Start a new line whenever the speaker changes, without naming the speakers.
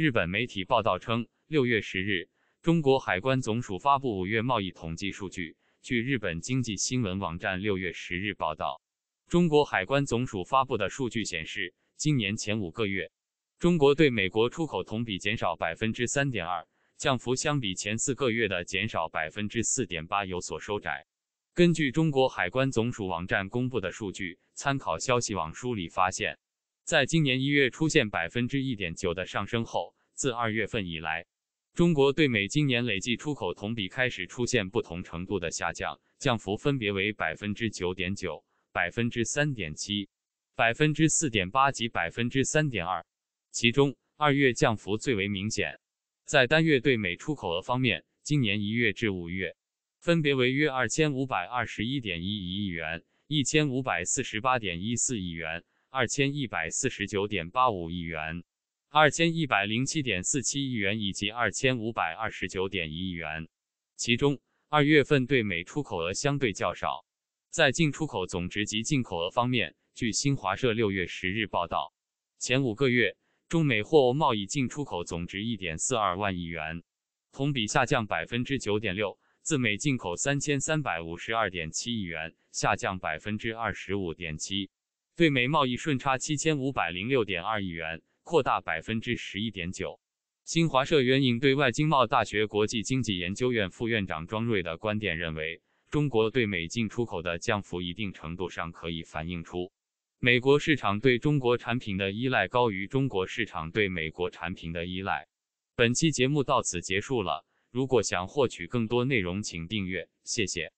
日本媒体报道称，六月十日，中国海关总署发布五月贸易统计数据。据日本经济新闻网站六月十日报道，中国海关总署发布的数据显示，今年前五个月，中国对美国出口同比减少百分之三点二，降幅相比前四个月的减少百分之四点八有所收窄。根据中国海关总署网站公布的数据，参考消息网梳理发现。在今年一月出现百分之一点九的上升后，自二月份以来，中国对美今年累计出口同比开始出现不同程度的下降，降幅分别为百分之九点九、百分之三点七、百分之四点八及百分之三点二。其中，二月降幅最为明显。在单月对美出口额方面，今年一月至五月，分别为约二千五百二十一点一一亿元、一千五百四十八点一四亿元。二千一百四十九点八五亿元，二千一百零七点四七亿元以及二千五百二十九点一亿元。其中，二月份对美出口额相对较少。在进出口总值及进口额方面，据新华社六月十日报道，前五个月中美货物贸易进出口总值一点四二万亿元，同比下降百分之九点六；自美进口三千三百五十二点七亿元，下降百分之二十五点七。对美贸易顺差七千五百零六点二亿元，扩大百分之十一点九。新华社援引对外经贸大学国际经济研究院副院长庄瑞的观点认为，中国对美进出口的降幅一定程度上可以反映出，美国市场对中国产品的依赖高于中国市场对美国产品的依赖。本期节目到此结束了。如果想获取更多内容，请订阅。谢谢。